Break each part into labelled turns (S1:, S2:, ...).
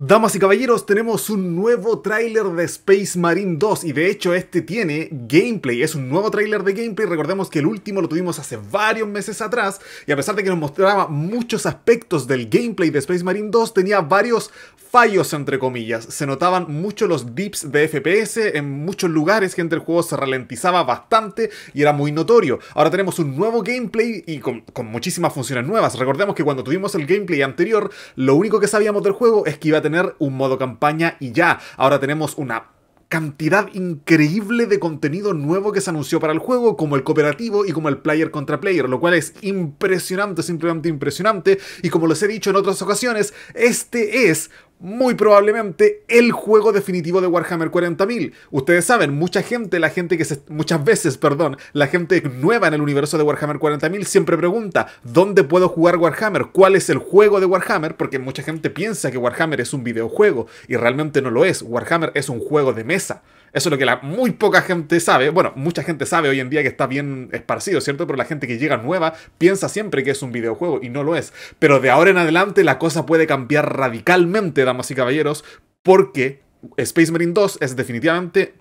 S1: Damas y caballeros, tenemos un nuevo tráiler de Space Marine 2 y de hecho este tiene gameplay, es un nuevo tráiler de gameplay, recordemos que el último lo tuvimos hace varios meses atrás y a pesar de que nos mostraba muchos aspectos del gameplay de Space Marine 2 tenía varios fallos entre comillas, se notaban mucho los dips de FPS en muchos lugares, gente el juego se ralentizaba bastante y era muy notorio. Ahora tenemos un nuevo gameplay y con, con muchísimas funciones nuevas, recordemos que cuando tuvimos el gameplay anterior lo único que sabíamos del juego es que iba a tener tener un modo campaña y ya. Ahora tenemos una cantidad increíble de contenido nuevo que se anunció para el juego, como el cooperativo y como el player contra player, lo cual es impresionante, simplemente impresionante, y como les he dicho en otras ocasiones, este es muy probablemente el juego definitivo de Warhammer 40.000. Ustedes saben, mucha gente, la gente que se, muchas veces, perdón, la gente nueva en el universo de Warhammer 40.000 siempre pregunta, ¿dónde puedo jugar Warhammer? ¿Cuál es el juego de Warhammer? Porque mucha gente piensa que Warhammer es un videojuego y realmente no lo es. Warhammer es un juego de mesa. Eso es lo que la, muy poca gente sabe. Bueno, mucha gente sabe hoy en día que está bien esparcido, ¿cierto? Pero la gente que llega nueva piensa siempre que es un videojuego y no lo es. Pero de ahora en adelante la cosa puede cambiar radicalmente, damas y caballeros, porque Space Marine 2 es definitivamente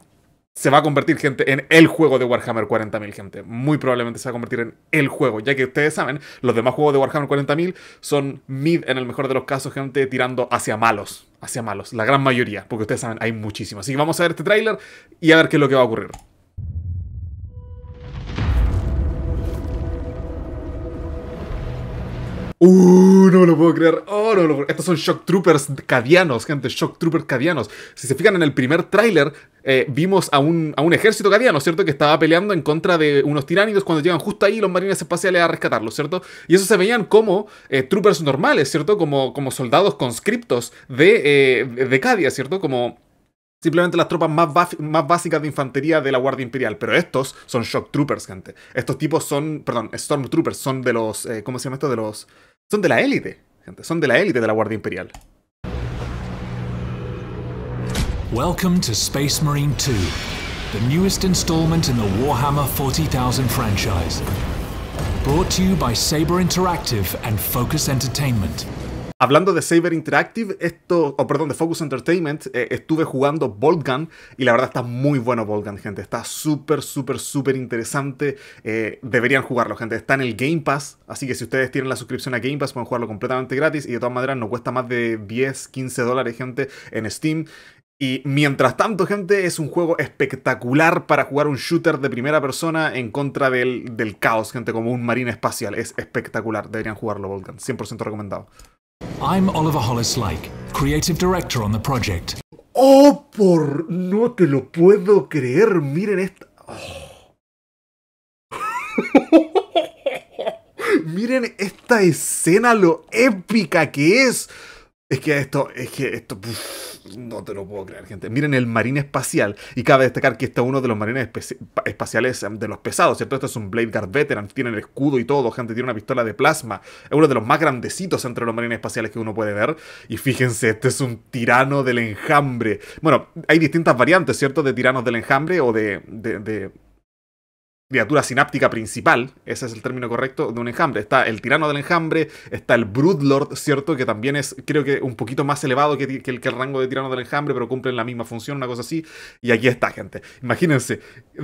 S1: se va a convertir, gente, en el juego de Warhammer 40.000, gente. Muy probablemente se va a convertir en el juego, ya que ustedes saben, los demás juegos de Warhammer 40.000 son mid en el mejor de los casos, gente, tirando hacia malos, hacia malos, la gran mayoría, porque ustedes saben, hay muchísimos. Así que vamos a ver este tráiler y a ver qué es lo que va a ocurrir. Uh, no me lo puedo creer. Oh, no Estos son Shock Troopers cadianos, gente. Shock Troopers cadianos. Si se fijan en el primer tráiler, eh, vimos a un, ejército cadiano, ¿cierto? Que estaba peleando en contra de unos tiránidos cuando llegan justo ahí los marines espaciales a rescatarlos, ¿cierto? Y esos se veían como eh, troopers normales, ¿cierto? Como, como soldados conscriptos de, eh, Cadia, ¿cierto? Como simplemente las tropas más, más, básicas de infantería de la Guardia Imperial. Pero estos son Shock Troopers, gente. Estos tipos son, perdón, Stormtroopers, son de los, ¿cómo se llama esto? De los son de la élite, gente. Son de la élite de la Guardia Imperial. Welcome to Space
S2: Marine 2, the newest installment in the Warhammer 40,000 franchise. Brought to you by Saber Interactive and Focus Entertainment.
S1: Hablando de Saber Interactive, esto, o perdón, de Focus Entertainment, eh, estuve jugando Volt y la verdad está muy bueno Volt gente. Está súper, súper, súper interesante. Eh, deberían jugarlo, gente. Está en el Game Pass, así que si ustedes tienen la suscripción a Game Pass pueden jugarlo completamente gratis y de todas maneras no cuesta más de 10, 15 dólares, gente, en Steam. Y mientras tanto, gente, es un juego espectacular para jugar un shooter de primera persona en contra del, del caos, gente, como un marine espacial. Es espectacular, deberían jugarlo, Volcan. 100% recomendado.
S2: I'm Oliver Hollis Like, creative director on the project.
S1: Oh, por no te lo puedo creer. Miren esta. Oh. Miren esta escena lo épica que es. Es que esto, es que esto, no te lo puedo creer, gente. Miren el marine espacial, y cabe destacar que este es uno de los marines espaciales em, de los pesados, ¿cierto? Este es un Blade Guard Veteran, tiene el escudo y todo, gente, tiene una pistola de plasma. Es uno de los más grandecitos entre los marines espaciales que uno puede ver. Y fíjense, este es un tirano del enjambre. Bueno, hay distintas variantes, ¿cierto? De tiranos del enjambre o de, de criatura sináptica principal, ese es el término correcto, de un enjambre. Está el tirano del enjambre, está el Broodlord, ¿cierto? Que también es, creo que, un poquito más elevado que, el, rango de tirano del enjambre, pero cumplen la misma función, una cosa así. Y aquí está, gente. Imagínense,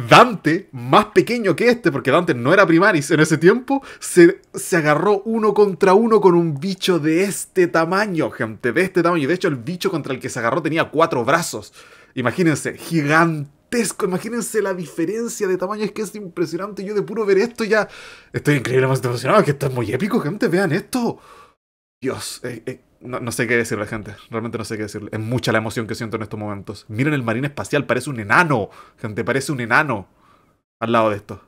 S1: Dante, más pequeño que este, porque Dante no era primaris en ese tiempo, se, se agarró uno contra uno con un bicho de este tamaño, gente, de este tamaño. De hecho, el bicho contra el que se agarró tenía cuatro brazos. Imagínense, gigante Imagínense la diferencia de tamaño, es que es impresionante. Yo de puro ver esto ya estoy increíblemente emocionado, Que esto es muy épico, gente, vean esto. Dios, eh, eh, no, sé qué decirle, gente. Realmente no sé qué decirle. Es mucha la emoción que siento en estos momentos. Miren el marine espacial, parece un enano. Gente, parece un enano al lado de esto.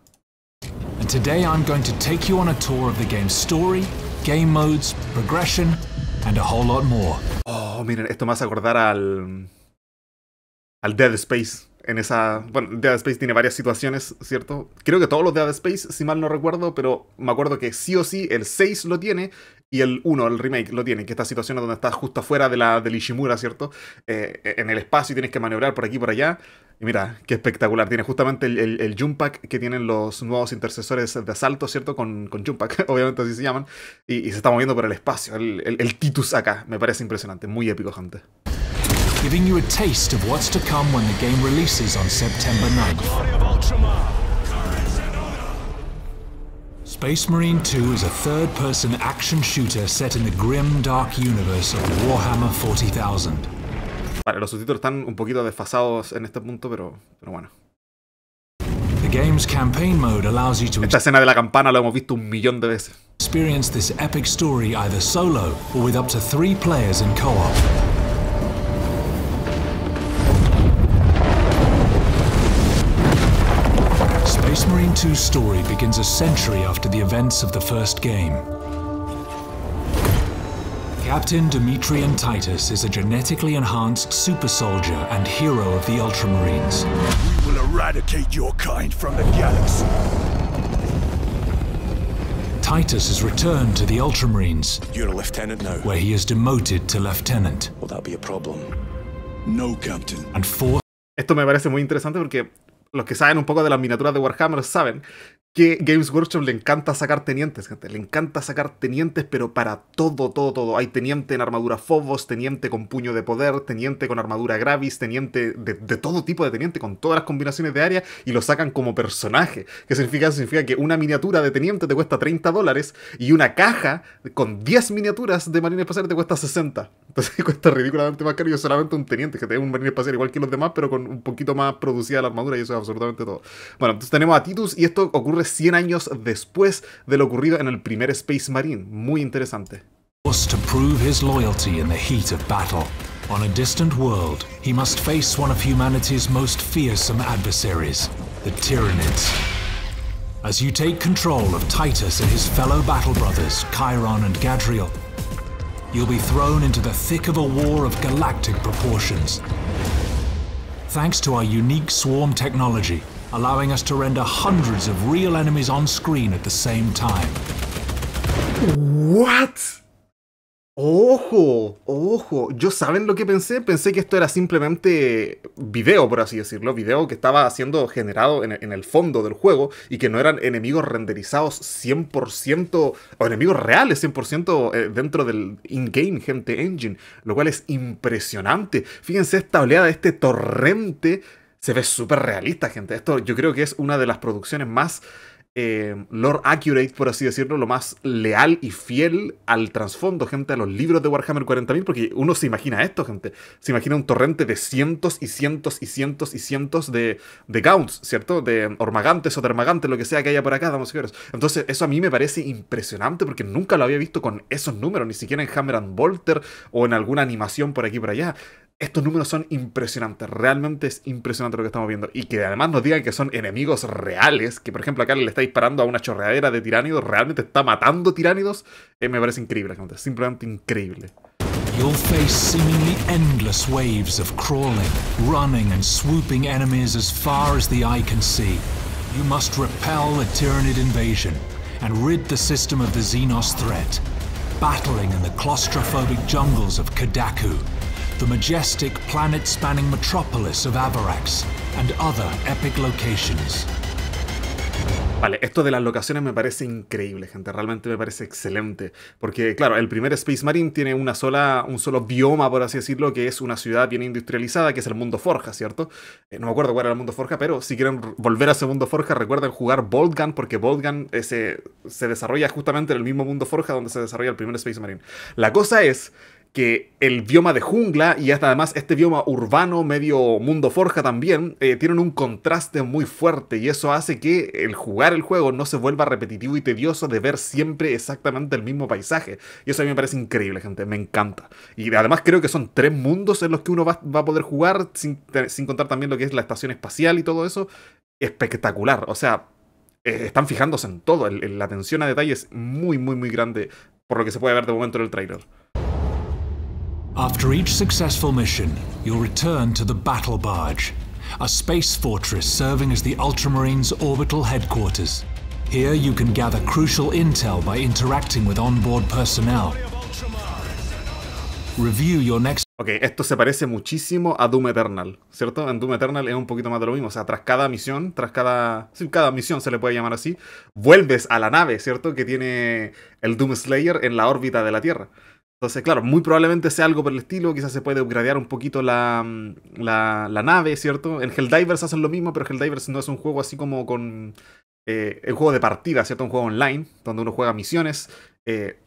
S1: Oh, miren, esto me hace acordar al. al Dead Space en esa... Bueno, Dead Space tiene varias situaciones, ¿cierto? Creo que todos los Dead Space, si mal no recuerdo, pero me acuerdo que sí o sí el 6 lo tiene y el 1, el remake, lo tiene, que esta situación donde estás justo afuera de la, del Ishimura, ¿cierto? Eh, en el espacio y tienes que maniobrar por aquí y por allá. Y mira, qué espectacular. Tiene justamente el, jump pack que tienen los nuevos intercesores de asalto, ¿cierto? Con, con jump pack, obviamente así se llaman. Y, se está moviendo por el espacio, el, el Titus acá. Me parece impresionante, muy épico, gente.
S2: giving you a taste of what's to come when the game releases on September 9th. Space Marine 2 is a third-person action shooter set in the grim, dark universe of Warhammer 40,000.
S1: Vale, los subtítulos están un poquito desfasados en este punto, pero, pero bueno. The game's campaign mode allows you to Esta escena de la campana la hemos visto un millón de veces.
S2: Experience this epic story either solo or with up to three players in co-op. Line 2's story begins a century after the events of the first game. Captain Demetrian Titus is a genetically enhanced super soldier and hero of the Ultramarines. We will eradicate your kind from the galaxy. Titus has returned to the Ultramarines. You're a lieutenant now. Where he is demoted to lieutenant. Will that be a problem?
S1: No, Captain. And Esto me parece muy interesante porque los que saben un poco de las miniaturas de Warhammer saben que Games Workshop le encanta sacar tenientes, Le encanta sacar tenientes, pero para todo, todo, todo. Hay teniente en armadura Fobos, teniente con puño de poder, teniente con armadura Gravis, teniente de, todo tipo de teniente, con todas las combinaciones de área, y lo sacan como personaje. ¿Qué significa? Significa que una miniatura de teniente te cuesta 30 dólares y una caja con 10 miniaturas de marina espacial te cuesta 60. Entonces cuesta ridículamente más caro y solamente un teniente, que tiene un marina espacial igual que los demás, pero con un poquito más producida la armadura y eso es absolutamente todo. Bueno, entonces tenemos a Titus y esto ocurre ocurre 100 años después de lo ocurrido en el primer Space Marine. Muy interesante.
S2: To prove his loyalty in the heat of battle, on a distant world, he must face one of humanity's most fearsome adversaries, the Tyranids. As you take control of Titus and his fellow battle brothers, Chiron and Gadriel, you'll be thrown into the thick of a war of galactic proportions. Thanks to our unique swarm technology, allowing us to render hundreds of real enemies on screen at the
S1: same time. What? Ojo, ojo. Yo saben lo que pensé, pensé que esto era simplemente video, por así decirlo, video que estaba siendo generado en, en el fondo del juego y que no eran enemigos renderizados 100% o enemigos reales 100% eh, dentro del in-game gente engine, lo cual es impresionante. Fíjense esta oleada, este torrente se ve súper realista, gente. Esto yo creo que es una de las producciones más eh, lore accurate, por así decirlo, lo más leal y fiel al trasfondo, gente, a los libros de Warhammer 40.000, porque uno se imagina esto, gente. Se imagina un torrente de cientos y cientos y cientos y cientos de, de gaunts, ¿cierto? De hormagantes o termagantes, lo que sea que haya por acá, vamos y señores. Entonces, eso a mí me parece impresionante porque nunca lo había visto con esos números, ni siquiera en Hammer and Bolter o en alguna animación por aquí y por allá estos números son impresionantes, realmente es impresionante lo que estamos viendo. Y que además nos digan que son enemigos reales, que por ejemplo acá le está disparando a una chorreadera de tiránidos, realmente está matando tiránidos, eh, me parece increíble, simplemente increíble.
S2: face seemingly endless waves of crawling, running and swooping enemies as far as the eye can see. You must repel a invasion and rid the system of the Xenos threat, battling in the claustrophobic jungles of Kadaku the majestic planet-spanning metropolis of and other epic locations.
S1: Vale, esto de las locaciones me parece increíble, gente. Realmente me parece excelente. Porque, claro, el primer Space Marine tiene una sola, un solo bioma, por así decirlo, que es una ciudad bien industrializada, que es el mundo Forja, ¿cierto? Eh, no me acuerdo cuál era el mundo Forja, pero si quieren volver a ese mundo Forja, recuerden jugar Bolt porque Bolt eh, se desarrolla justamente en el mismo mundo Forja donde se desarrolla el primer Space Marine. La cosa es que el bioma de jungla y hasta además este bioma urbano, medio mundo forja también, eh, tienen un contraste muy fuerte y eso hace que el jugar el juego no se vuelva repetitivo y tedioso de ver siempre exactamente el mismo paisaje. Y eso a mí me parece increíble, gente, me encanta. Y además creo que son tres mundos en los que uno va, a poder jugar, sin, contar también lo que es la estación espacial y todo eso. Espectacular, o sea, eh, están fijándose en todo. la atención a detalles muy, muy, muy grande por lo que se puede ver de momento en el trailer.
S2: After each successful mission, you'll return to the Battle Barge, a space fortress serving as the Ultramarine's orbital headquarters. Here you can gather crucial intel by interacting with onboard personnel.
S1: Review your next Ok, esto se parece muchísimo a Doom Eternal, ¿cierto? En Doom Eternal es un poquito más de lo mismo. O sea, tras cada misión, tras cada. Sí, cada misión se le puede llamar así. Vuelves a la nave, ¿cierto? Que tiene el Doom Slayer en la órbita de la Tierra. Entonces, claro, muy probablemente sea algo por el estilo, quizás se puede upgradear un poquito la, la, nave, ¿cierto? En Helldivers hacen lo mismo, pero Helldivers no es un juego así como con... el eh, un juego de partida, ¿cierto? Un juego online, donde uno juega misiones eh,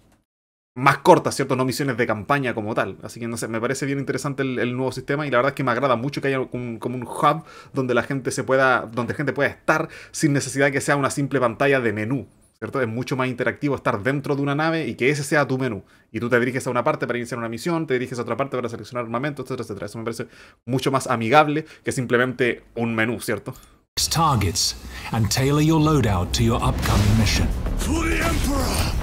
S1: más cortas, ¿cierto? No misiones de campaña como tal. Así que, no sé, me parece bien interesante el, nuevo sistema y la verdad es que me agrada mucho que haya como un hub donde la gente se pueda, donde gente pueda estar sin necesidad de que sea una simple pantalla de menú, es mucho más interactivo estar dentro de una nave y que ese sea tu menú. Y tú te diriges a una parte para iniciar una misión, te diriges a otra parte para seleccionar armamento, etc. Eso me parece mucho más amigable que simplemente un menú, ¿cierto?
S2: Targets and tailor your loadout to your upcoming mission. For the Emperor!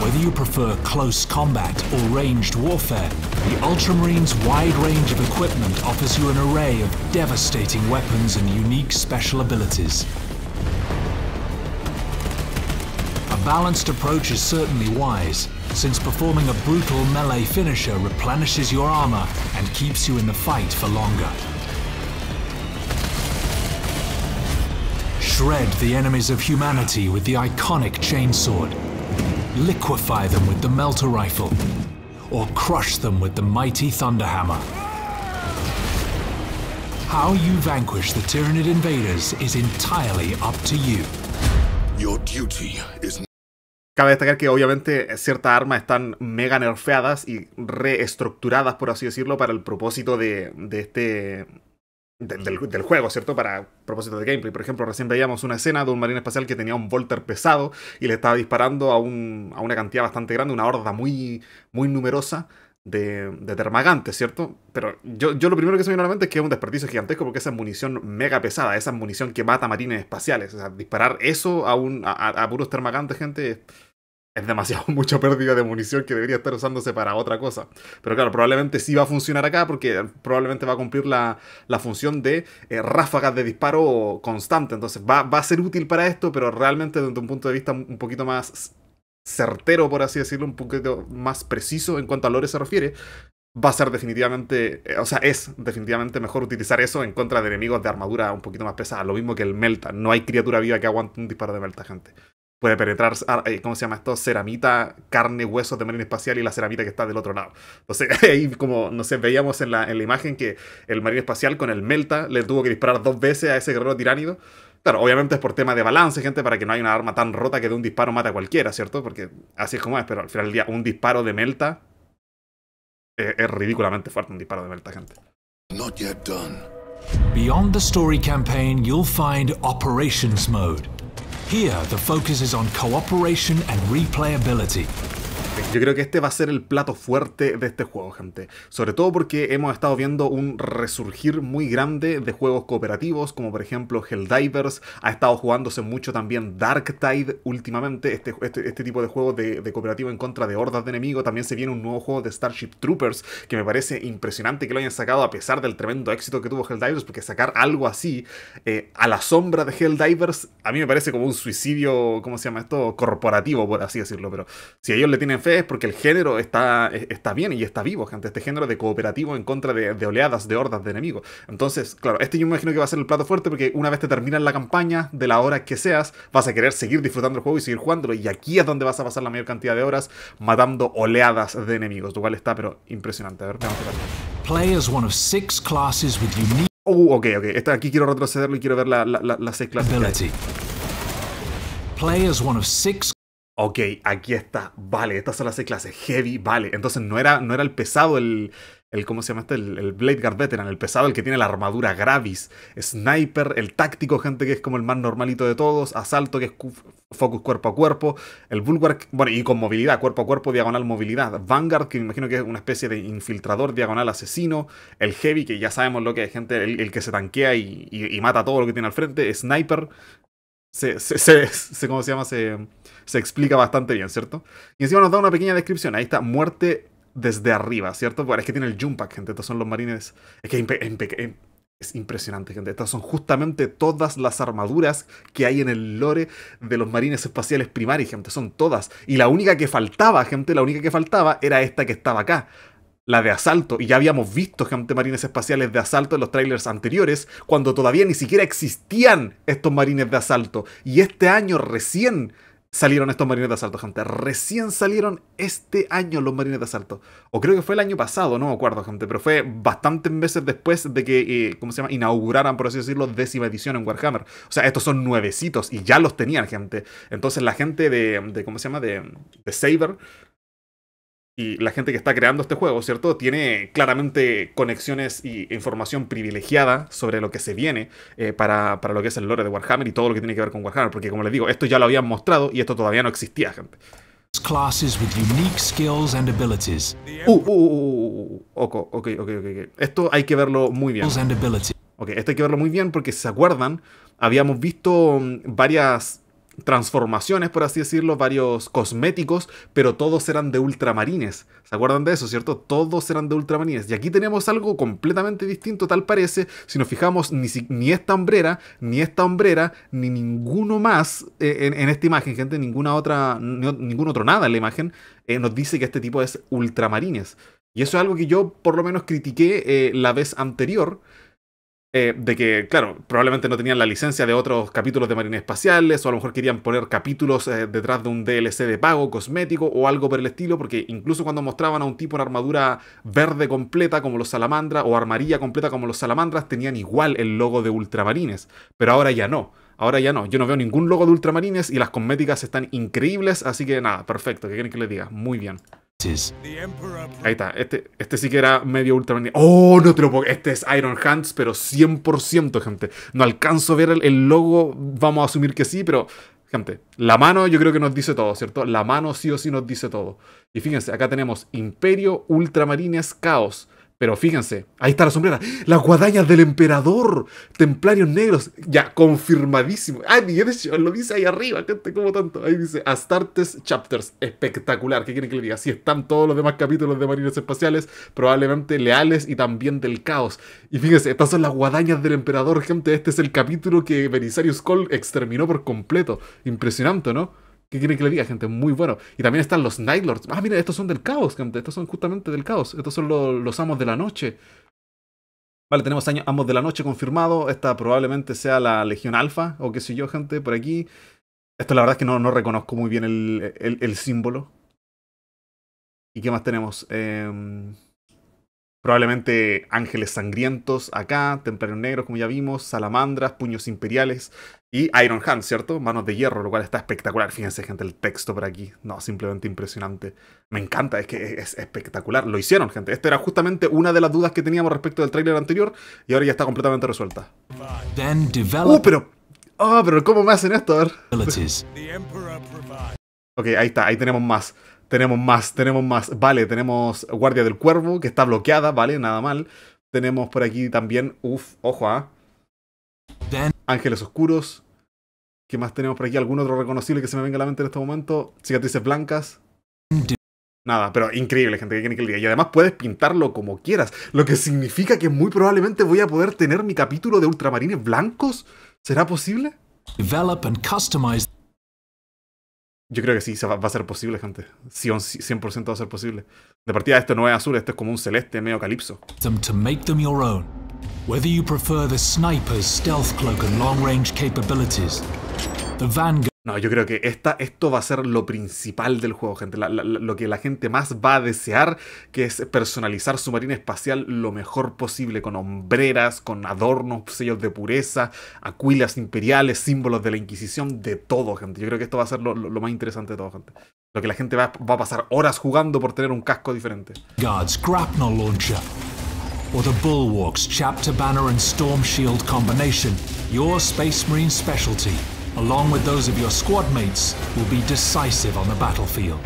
S2: Whether you prefer close combat or ranged warfare, the Ultramarine's wide range of equipment offers you an array of devastating weapons and unique special abilities. balanced approach is certainly wise, since performing a brutal melee finisher replenishes your armor and keeps you in the fight for longer. Shred the enemies of humanity with the iconic chainsword. Liquefy them with the melter rifle. Or crush them with the mighty thunderhammer. How you vanquish the Tyranid invaders is entirely up to you.
S1: Your duty is Cabe destacar que obviamente ciertas armas están mega nerfeadas y reestructuradas, por así decirlo, para el propósito de, de este... del, juego, ¿cierto? Para propósito de gameplay. Por ejemplo, recién veíamos una escena de un marino espacial que tenía un volter pesado y le estaba disparando a, un, a una cantidad bastante grande, una horda muy, muy numerosa de, termagantes, ¿cierto? Pero yo, yo lo primero que se me viene a la mente es que es un desperdicio gigantesco porque esa es munición mega pesada, esa es munición que mata marines espaciales. O sea, disparar eso a, un, a, a puros termagantes, gente, es es demasiado mucha pérdida de munición que debería estar usándose para otra cosa. Pero claro, probablemente sí va a funcionar acá porque probablemente va a cumplir la, función de eh, ráfagas de disparo constante. Entonces va, a ser útil para esto, pero realmente desde un punto de vista un poquito más certero, por así decirlo, un poquito más preciso en cuanto a lore se refiere. Va a ser definitivamente, eh, o sea, es definitivamente mejor utilizar eso en contra de enemigos de armadura un poquito más pesada. Lo mismo que el Melta. No hay criatura viva que aguante un disparo de Melta, gente puede penetrar, ah, eh, ¿cómo se llama esto? Ceramita, carne, huesos de marina espacial y la ceramita que está del otro lado. Entonces, ahí como, no sé, veíamos en la, imagen que el marino espacial con el Melta le tuvo que disparar dos veces a ese guerrero tiránido. Claro, obviamente es por tema de balance, gente, para que no haya una arma tan rota que de un disparo mata a cualquiera, ¿cierto? Porque así es como es, pero al final del día un disparo de Melta eh, es, ridículamente fuerte un disparo de Melta, gente.
S2: Beyond the story campaign, you'll find operations mode. Here, the focus is on cooperation and replayability,
S1: Yo creo que este va a ser el plato fuerte de este juego, gente. Sobre todo porque hemos estado viendo un resurgir muy grande de juegos cooperativos, como por ejemplo Helldivers, ha estado jugándose mucho también Dark Tide últimamente, este, este, este, tipo de juegos de, cooperativo en contra de hordas de enemigos. También se viene un nuevo juego de Starship Troopers, que me parece impresionante que lo hayan sacado a pesar del tremendo éxito que tuvo Helldivers, porque sacar algo así eh, a la sombra de Helldivers, a mí me parece como un suicidio, ¿cómo se llama esto? Corporativo, por así decirlo, pero si ellos le tienen fe es porque el género está, e, está bien y está vivo, gente. Este género de cooperativo en contra de, oleadas, de hordas de enemigos. Entonces, claro, este yo me imagino que va a ser el plato fuerte porque una vez te terminas la campaña, de la hora que seas, vas a querer seguir disfrutando el juego y seguir jugándolo. Y aquí es donde vas a pasar la mayor cantidad de horas matando oleadas de enemigos. Lo cual está, pero impresionante. A ver, veamos
S2: Players one of
S1: uh, ok, ok. aquí quiero retrocederlo y quiero ver las seis clases. Players one of six ok, aquí está, vale, estas son las seis clases, heavy, vale. Entonces no era, no era el pesado, el, el ¿cómo se llama este? El, Blade Guard Veteran, el pesado, el que tiene la armadura Gravis, Sniper, el táctico, gente que es como el más normalito de todos, Asalto, que es focus cuerpo a cuerpo, el Bulwark, bueno, y con movilidad, cuerpo a cuerpo, diagonal movilidad, Vanguard, que me imagino que es una especie de infiltrador, diagonal asesino, el Heavy, que ya sabemos lo que es, gente, el, que se tanquea y mata todo lo que tiene al frente, Sniper, se, se, se, ¿cómo se llama? Se, se explica bastante bien, ¿cierto? Y encima nos da una pequeña descripción. Ahí está, muerte desde arriba, ¿cierto? Bueno, es que tiene el jump pack, gente. Estos son los marines. Es que es impresionante, gente. Estas son justamente todas las armaduras que hay en el lore de los marines espaciales primarios, gente. Son todas. Y la única que faltaba, gente, la única que faltaba era esta que estaba acá la de asalto, y ya habíamos visto gente, marines espaciales de asalto en los trailers anteriores, cuando todavía ni siquiera existían estos marines de asalto. Y este año recién salieron estos marines de asalto, gente. Recién salieron este año los marines de asalto. O creo que fue el año pasado, no me acuerdo, gente. Pero fue bastantes meses después de que, eh, ¿cómo se llama? Inauguraran, por así decirlo, décima edición en Warhammer. O sea, estos son nuevecitos y ya los tenían, gente. Entonces la gente de, ¿cómo se llama? De, de Saber y la gente que está creando este juego, ¿cierto? Tiene claramente conexiones y información privilegiada sobre lo que se viene eh, para, para, lo que es el lore de Warhammer y todo lo que tiene que ver con Warhammer, porque como les digo, esto ya lo habían mostrado y esto todavía no existía, gente. ok, ok, Esto hay que verlo muy bien. Ok, esto hay que verlo muy bien porque si se acuerdan, habíamos visto mm, varias transformaciones, por así decirlo, varios cosméticos, pero todos eran de ultramarines. ¿Se acuerdan de eso, cierto? Todos eran de ultramarines. Y aquí tenemos algo completamente distinto, tal parece. Si nos fijamos, ni, ni esta hombrera, ni esta hombrera, ni ninguno más eh, en, esta imagen, gente, ninguna otra, ningún otro nada en la imagen, eh, nos dice que este tipo es ultramarines. Y eso es algo que yo por lo menos critiqué eh, la vez anterior. Eh, de que, claro, probablemente no tenían la licencia de otros capítulos de Marines Espaciales, o a lo mejor querían poner capítulos eh, detrás de un DLC de pago cosmético o algo por el estilo, porque incluso cuando mostraban a un tipo en armadura verde completa como los salamandras, o armarilla completa como los salamandras, tenían igual el logo de Ultramarines, pero ahora ya no. Ahora ya no, yo no veo ningún logo de Ultramarines y las cosméticas están increíbles, así que nada, perfecto, ¿qué quieren que les diga? Muy bien. Ahí está, este, este sí que era medio ultra Oh, no te lo puedo. Este es Iron Hands, pero 100%, gente. No alcanzo a ver el, el, logo, vamos a asumir que sí, pero, gente, la mano yo creo que nos dice todo, ¿cierto? La mano sí o sí nos dice todo. Y fíjense, acá tenemos Imperio, Ultramarines, Caos. Pero fíjense, ahí está la sombrera. Las guadañas del emperador. Templarios negros. Ya, confirmadísimo. Ay, lo dice ahí arriba, gente, como tanto. Ahí dice Astartes Chapters. Espectacular. ¿Qué quieren que le diga? si están todos los demás capítulos de Marines Espaciales. Probablemente leales y también del caos. Y fíjense, estas son las guadañas del emperador, gente. Este es el capítulo que Benisarius Cole exterminó por completo. Impresionante, ¿no? ¿Qué quieren que le diga, gente? Muy bueno. Y también están los Nightlords. Ah, miren, estos son del caos, gente. Estos son justamente del caos. Estos son los, amos de la noche. Vale, tenemos amos de la noche confirmado. Esta probablemente sea la Legión Alfa o qué sé yo, gente, por aquí. Esto la verdad es que no, reconozco muy bien el, el símbolo. ¿Y qué más tenemos? Eh probablemente ángeles sangrientos acá, templarios negros, como ya vimos, salamandras, puños imperiales y Iron Hand, ¿cierto? Manos de hierro, lo cual está espectacular. Fíjense, gente, el texto por aquí. No, simplemente impresionante. Me encanta, es que es espectacular. Lo hicieron, gente. Esta era justamente una de las dudas que teníamos respecto del tráiler anterior y ahora ya está completamente resuelta. ¡Uh, pero! Ah, pero cómo me hacen esto! A ver. Ok, ahí está, ahí tenemos más. Tenemos más, tenemos más. Vale, tenemos Guardia del Cuervo, que está bloqueada, vale, nada mal. Tenemos por aquí también, uff, ojo, ¿ah? Ángeles Oscuros. ¿Qué más tenemos por aquí? ¿Algún otro reconocible que se me venga a la mente en este momento? Cicatrices blancas. Nada, pero increíble, gente, que tiene que Y además puedes pintarlo como quieras, lo que significa que muy probablemente voy a poder tener mi capítulo de ultramarines blancos. ¿Será posible? Develop and customize yo creo que sí, va a ser posible, gente. 100% va a ser posible. De partida, esto no es azul, esto es como un celeste medio calipso.
S2: Whether you prefer the sniper's stealth long range capabilities,
S1: the Vanguard. No, yo creo que esto va a ser lo principal del juego, gente. lo que la gente más va a desear, que es personalizar su marina espacial lo mejor posible, con hombreras, con adornos, sellos de pureza, acuilas imperiales, símbolos de la Inquisición, de todo, gente. Yo creo que esto va a ser lo, más interesante de todo, gente. Lo que la gente va, a pasar horas jugando por tener un casco diferente.
S2: Guards, grapnel launcher. Or the Bulwark's chapter banner and storm combination, your Space Marine specialty. along with those of your squad mates, will be decisive on the battlefield.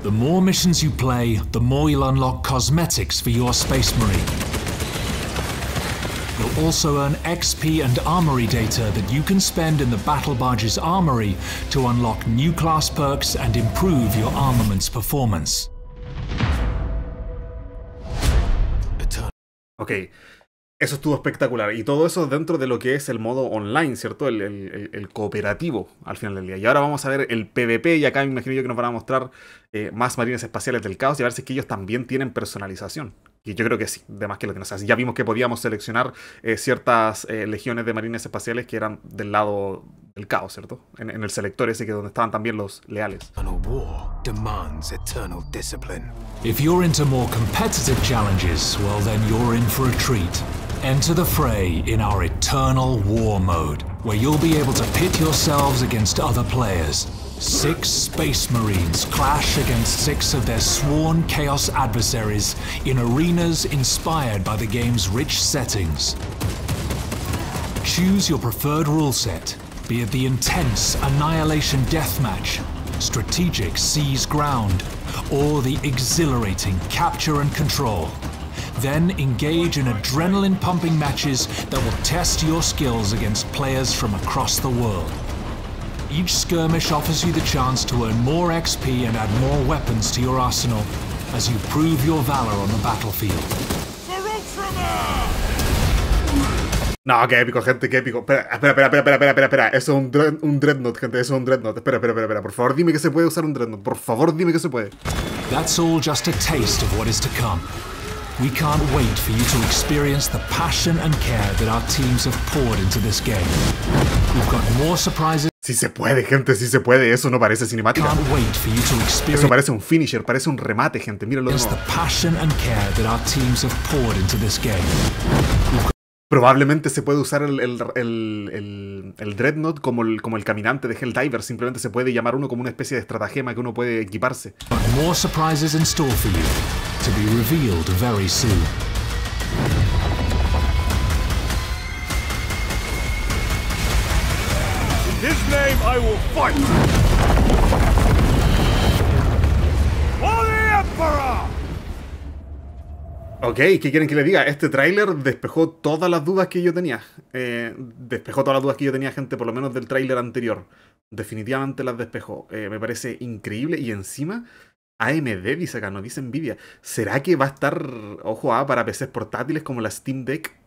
S2: The more missions you play, the more you'll unlock cosmetics for your Space Marine. You'll also earn XP and armory data that you can spend in the Battle Barge's armory to unlock new class perks and improve your armament's performance.
S1: Okay, Eso estuvo espectacular. Y todo eso dentro de lo que es el modo online, ¿cierto? El, el, el, cooperativo al final del día. Y ahora vamos a ver el PvP. Y acá me imagino yo que nos van a mostrar eh, más marines espaciales del caos y a ver si es que ellos también tienen personalización. Y yo creo que sí, de más que lo que nos hace. Ya vimos que podíamos seleccionar eh, ciertas eh, legiones de marines espaciales que eran del lado del caos, ¿cierto? En, el selector ese que donde estaban también los leales. well
S2: for a treat. Enter the fray in our eternal war mode, where you'll be able to pit yourselves against other players. Six Space Marines clash against six of their sworn Chaos adversaries in arenas inspired by the game's rich settings. Choose your preferred rule set, be it the intense Annihilation Deathmatch, strategic Seize Ground, or the exhilarating Capture and Control. Then engage in adrenaline pumping matches that will test your skills against players from across the world. Each skirmish offers you the chance to earn more XP and add more weapons to your arsenal
S1: as you prove your valor on the battlefield. No, qué épico, gente, qué épico. Espera, espera, espera, espera, espera, espera, espera. Eso es un, dread, un Dreadnought, gente, eso es un Dreadnought. Espera, espera, espera, espera. Por favor, dime que se puede usar un Dreadnought. Por favor, dime que se puede. That's all just
S2: a taste of what is to come. We can't wait for you to experience the passion and care
S1: that our teams have poured into this game.
S2: We've got more
S1: surprises. Sí se puede, gente, sí se puede. Eso no parece cinemática. Eso parece un finisher, parece un remate, gente. Míralo Probablemente se puede usar el, el, el, el Dreadnought como, el como el, caminante de Helldiver. Simplemente se puede llamar uno como una especie de estratagema que uno puede equiparse.
S2: more surprises in store for you.
S1: Ok, ¿qué quieren que le diga? Este tráiler despejó todas las dudas que yo tenía. Eh, despejó todas las dudas que yo tenía, gente, por lo menos del tráiler anterior. Definitivamente las despejó. Eh, me parece increíble y encima AMD dice acá, nos dice Nvidia. ¿Será que va a estar, ojo, a, ah, para PCs portátiles como la Steam Deck?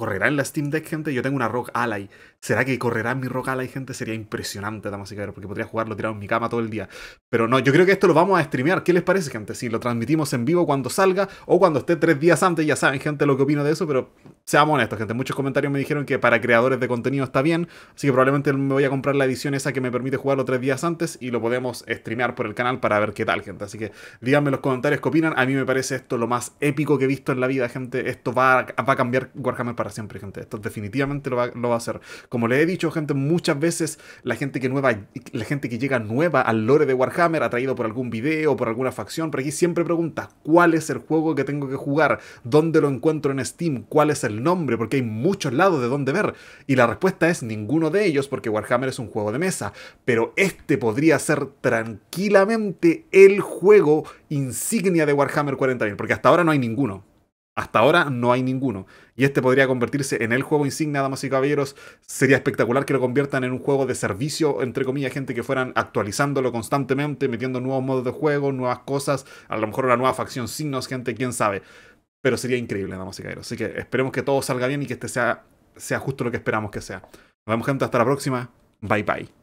S1: ¿Correrá en la Steam Deck, gente? Yo tengo una Rock Ally. ¿Será que correrá en mi Rock Ally, gente? Sería impresionante, damas y caballeros, porque podría jugarlo tirado en mi cama todo el día. Pero no, yo creo que esto lo vamos a streamear. ¿Qué les parece, gente? Si lo transmitimos en vivo cuando salga o cuando esté tres días antes, ya saben, gente, lo que opino de eso, pero seamos honestos, gente. Muchos comentarios me dijeron que para creadores de contenido está bien, así que probablemente me voy a comprar la edición esa que me permite jugarlo tres días antes y lo podemos streamear por el canal para ver qué tal, gente. Así que díganme en los comentarios qué opinan. A mí me parece esto lo más épico que he visto en la vida, gente. Esto va va a cambiar Warhammer para siempre, gente. Esto definitivamente lo va, a hacer. Como le he dicho, gente, muchas veces la gente que nueva, la gente que llega nueva al lore de Warhammer, atraído por algún video, por alguna facción, por aquí siempre pregunta cuál es el juego que tengo que jugar, dónde lo encuentro en Steam, cuál es el nombre, porque hay muchos lados de dónde ver. Y la respuesta es ninguno de ellos, porque Warhammer es un juego de mesa. Pero este podría ser tranquilamente el juego insignia de Warhammer 40.000, porque hasta ahora no hay ninguno. Hasta ahora no hay ninguno. Y este podría convertirse en el juego insignia, damas y caballeros. Sería espectacular que lo conviertan en un juego de servicio, entre comillas, gente que fueran actualizándolo constantemente, metiendo nuevos modos de juego, nuevas cosas, a lo mejor una nueva facción signos, gente, quién sabe. Pero sería increíble, damas y caballeros. Así que esperemos que todo salga bien y que este sea, sea justo lo que esperamos que sea. Nos vemos, gente. Hasta la próxima. Bye bye.